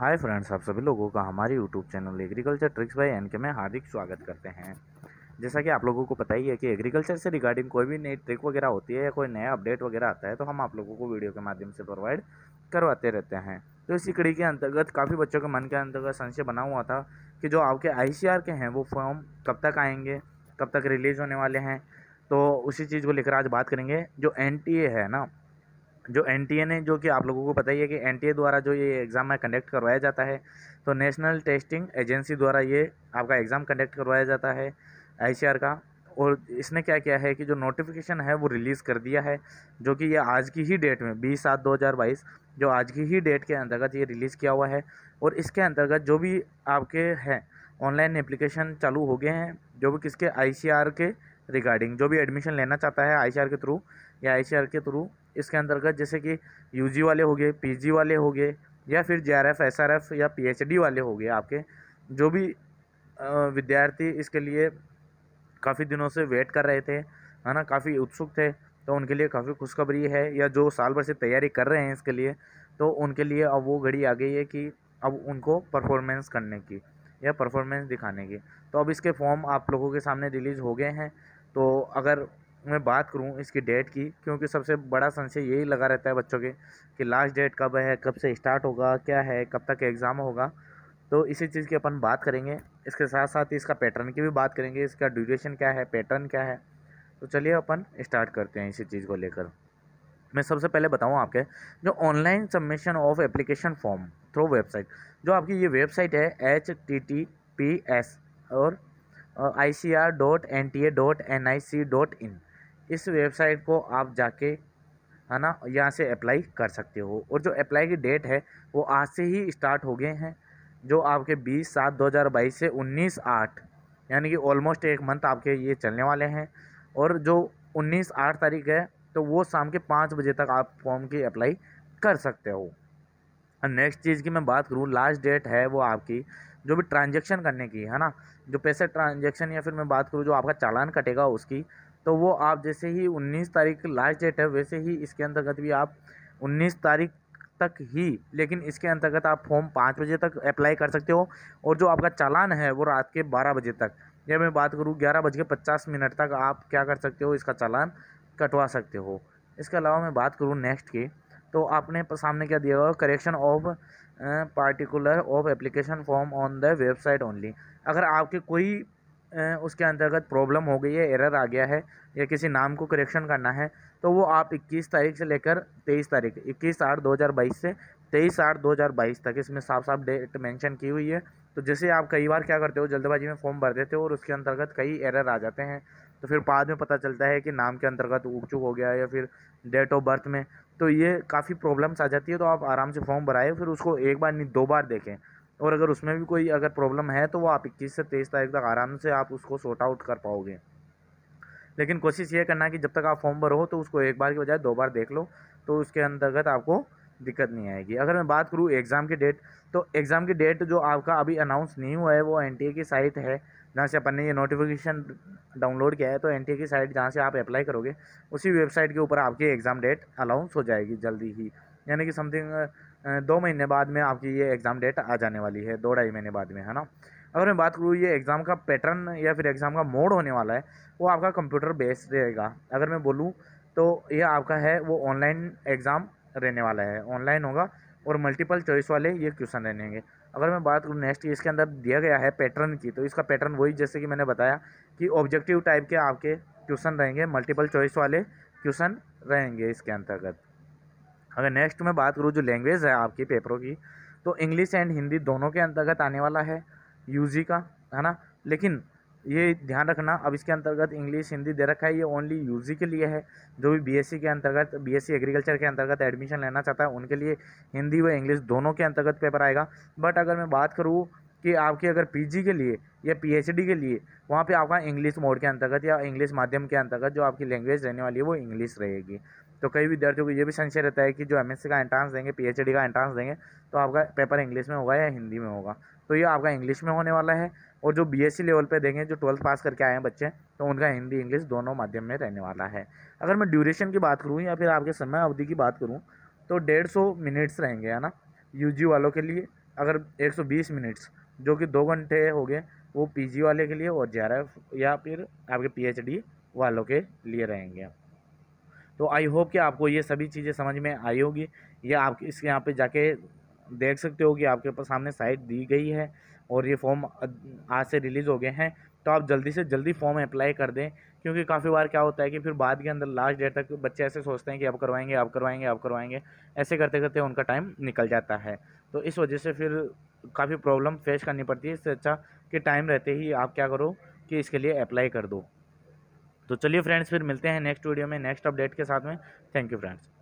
hi friends आप सभी लोगों का हमारे YouTube channel agriculture tricks by N K में हार्दिक स्वागत करते हैं जैसा कि आप लोगों को पता ही है कि एग्रीकल्चर से रिगार्डिंग कोई भी नई ट्रिक वगैरह होती है या कोई नया अपडेट वगैरह आता है तो हम आप लोगों को वीडियो के माध्यम से प्रोवाइड करवाते रहते हैं तो इसी कड़ी के अंतर्गत काफ़ी बच्चों के मन के अंतर्गत संशय बना हुआ था कि जो आपके आई के हैं वो फॉर्म कब तक आएंगे कब तक रिलीज़ होने वाले हैं तो उसी चीज़ को लेकर आज बात करेंगे जो एन है ना जो एन टी ने जो कि आप लोगों को पता ही है कि एन द्वारा जो ये एग्ज़ाम है कंडक्ट करवाया जाता है तो नेशनल टेस्टिंग एजेंसी द्वारा ये आपका एग्ज़ाम कंडक्ट करवाया जाता है आई का और इसने क्या किया है कि जो नोटिफिकेशन है वो रिलीज़ कर दिया है जो कि ये आज की ही डेट में बीस सात दो हज़ार बाईस जो आज की ही डेट के अंतर्गत ये रिलीज़ किया हुआ है और इसके अंतर्गत जो भी आपके हैं ऑनलाइन एप्लीकेशन चालू हो गए हैं जो भी किसके आई के रिगार्डिंग जो भी एडमिशन लेना चाहता है आई के थ्रू या आई के थ्रू इसके अंतर्गत जैसे कि यू वाले हो गए पी वाले हो गए या फिर आर एफ या डी वाले हो गए आपके जो भी विद्यार्थी इसके लिए काफ़ी दिनों से वेट कर रहे थे है ना काफ़ी उत्सुक थे तो उनके लिए काफ़ी खुशखबरी है या जो साल भर से तैयारी कर रहे हैं इसके लिए तो उनके लिए अब वो घड़ी आ गई है कि अब उनको परफॉर्मेंस करने की या परफॉर्मेंस दिखाने की तो अब इसके फॉर्म आप लोगों के सामने रिलीज़ हो गए हैं तो अगर मैं बात करूँ इसकी डेट की क्योंकि सबसे बड़ा संशय यही लगा रहता है बच्चों के कि लास्ट डेट कब है कब से स्टार्ट होगा क्या है कब तक एग्ज़ाम होगा तो इसी चीज़ की अपन बात करेंगे इसके साथ साथ इसका पैटर्न की भी बात करेंगे इसका ड्यूरेशन क्या है पैटर्न क्या है तो चलिए अपन स्टार्ट करते हैं इसी चीज़ को लेकर मैं सबसे पहले बताऊँ आपके जो online submission of application form through website जो आपकी ये वेबसाइट है H T T P S और I C R dot N T A dot N I C dot in इस वेबसाइट को आप जाके है ना यहाँ से अप्लाई कर सकते हो और जो अप्लाई की डेट है वो आज से ही स्टार्ट हो गए हैं जो आपके 20 सात 2022 से 19 आठ यानी कि ऑलमोस्ट एक मंथ आपके ये चलने वाले हैं और जो 19 आठ तारीख है तो वो शाम के पाँच बजे तक आप फॉर्म की अप्लाई कर सकते हो और नेक्स्ट चीज़ की मैं बात करूँ लास्ट डेट है वो आपकी जो भी ट्रांजेक्शन करने की है ना जो पैसे ट्रांजेक्शन या फिर मैं बात करूँ जो आपका चालान कटेगा उसकी तो वो आप जैसे ही उन्नीस तारीख लास्ट डेट है वैसे ही इसके अंतर्गत भी आप उन्नीस तारीख तक ही लेकिन इसके अंतर्गत आप फॉर्म पाँच बजे तक अप्लाई कर सकते हो और जो आपका चालान है वो रात के बारह बजे तक या मैं बात करूँ ग्यारह बज के पचास मिनट तक आप क्या कर सकते हो इसका चालान कटवा सकते हो इसके अलावा मैं बात करूँ नेक्स्ट की तो आपने सामने क्या दिया हुआ correction of particular of application form on the website only अगर आपके कोई उसके अंतर्गत प्रॉब्लम हो गई है एरर आ गया है या किसी नाम को करेक्शन करना है तो वो आप 21 तारीख से लेकर 23 तारीख 21 आठ 2022 से 23 आठ 2022 तक इसमें साफ साफ डेट मेंशन की हुई है तो जैसे आप कई बार क्या करते हो जल्दबाजी में फॉर्म भर देते हो और उसके अंतर्गत कई एरर आ जाते हैं तो फिर बाद में पता चलता है कि नाम के अंतर्गत चुक हो गया या फिर डेट ऑफ बर्थ में तो ये काफ़ी प्रॉब्लम्स आ जाती है तो आप आराम से फॉर्म भराए फिर उसको एक बार नहीं दो बार देखें और अगर उसमें भी कोई अगर प्रॉब्लम है तो वो आप इक्कीस से तेईस तारीख तक आराम से आप उसको सॉर्ट आउट कर पाओगे लेकिन कोशिश ये करना कि जब तक आप फॉर्म भरो तो उसको एक बार की बजाय दो बार देख लो तो उसके अंतर्गत आपको दिक्कत नहीं आएगी अगर मैं बात करूँ एग्ज़ाम की डेट तो एग्ज़ाम की डेट जो आपका अभी अनाउंस नहीं हुआ है वो एन की साइट है जहाँ से अपन ने ये नोटिफिकेशन डाउनलोड किया है तो एन की साइट जहाँ से आप अप्लाई करोगे उसी वेबसाइट के ऊपर आपकी एग्ज़ाम डेट अनाउंस हो जाएगी जल्दी ही यानी कि समथिंग दो महीने बाद में आपकी ये एग्ज़ाम डेट आ जाने वाली है दो ढाई महीने बाद में है ना अगर मैं बात करूँ ये एग्ज़ाम का पैटर्न या फिर एग्ज़ाम का मोड होने वाला है वो आपका कंप्यूटर बेस्ड रहेगा अगर मैं बोलूँ तो ये आपका है वो ऑनलाइन एग्ज़ाम रहने वाला है ऑनलाइन होगा और मल्टीपल चॉइस वाले ये क्वेश्चन रहनेंगे अगर मैं बात करूँ नेक्स्ट इसके अंदर दिया गया है पैटर्न की तो इसका पैटर्न वही जैसे कि मैंने बताया कि ऑब्जेक्टिव टाइप के आपके क्वेश्चन रहेंगे मल्टीपल चॉइस वाले क्वेश्चन रहेंगे इसके अंतर्गत अगर नेक्स्ट में बात करूँ जो लैंग्वेज है आपके पेपरों की तो इंग्लिश एंड हिंदी दोनों के अंतर्गत आने वाला है यूजी का है ना लेकिन ये ध्यान रखना अब इसके अंतर्गत इंग्लिश हिंदी दे रखा है ये ओनली यूजी के लिए है जो भी बीएससी के अंतर्गत बीएससी एग्रीकल्चर के अंतर्गत एडमिशन लेना चाहता है उनके लिए हिंदी व इंग्लिश दोनों के अंतर्गत पेपर आएगा बट अगर मैं बात करूँ कि आपके अगर पीजी के लिए या पीएचडी के लिए वहाँ पे आपका इंग्लिश मोड के अंतर्गत या इंग्लिश माध्यम के अंतर्गत जो आपकी लैंग्वेज रहने वाली है वो इंग्लिश रहेगी तो कई विद्यार्थियों को ये भी संशय रहता है कि जो एम का एंट्रांस देंगे पी का एंट्रांस देंगे तो आपका पेपर इंग्लिश में होगा या हिंदी में होगा तो ये आपका इंग्लिश में होने वाला है और जो बी लेवल पे देंगे जो ट्वेल्थ पास करके आए हैं बच्चे तो उनका हिंदी इंग्लिश दोनों माध्यम में रहने वाला है अगर मैं ड्यूरेशन की बात करूँ या फिर आपके समय अवधि की बात करूँ तो डेढ़ सौ मिनट्स रहेंगे है ना यूजी वालों के लिए अगर 120 मिनट्स जो कि दो घंटे हो गए वो पीजी वाले के लिए और जे या फिर आपके पीएचडी वालों के लिए रहेंगे तो आई होप कि आपको ये सभी चीज़ें समझ में आई होगी ये आप इसके यहाँ पे जाके देख सकते हो कि आपके पास सामने साइट दी गई है और ये फॉर्म आज से रिलीज़ हो गए हैं तो आप जल्दी से जल्दी फॉर्म अप्लाई कर दें क्योंकि काफ़ी बार क्या होता है कि फिर बाद के अंदर लास्ट डेट तक बच्चे ऐसे सोचते हैं कि अब करवाएंगे अब करवाएंगे अब करवाएंगे ऐसे करते करते उनका टाइम निकल जाता है तो इस वजह से फिर काफ़ी प्रॉब्लम फेस करनी पड़ती है इससे अच्छा कि टाइम रहते ही आप क्या करो कि इसके लिए अप्लाई कर दो तो चलिए फ्रेंड्स फिर मिलते हैं नेक्स्ट वीडियो में नेक्स्ट अपडेट के साथ में थैंक यू फ्रेंड्स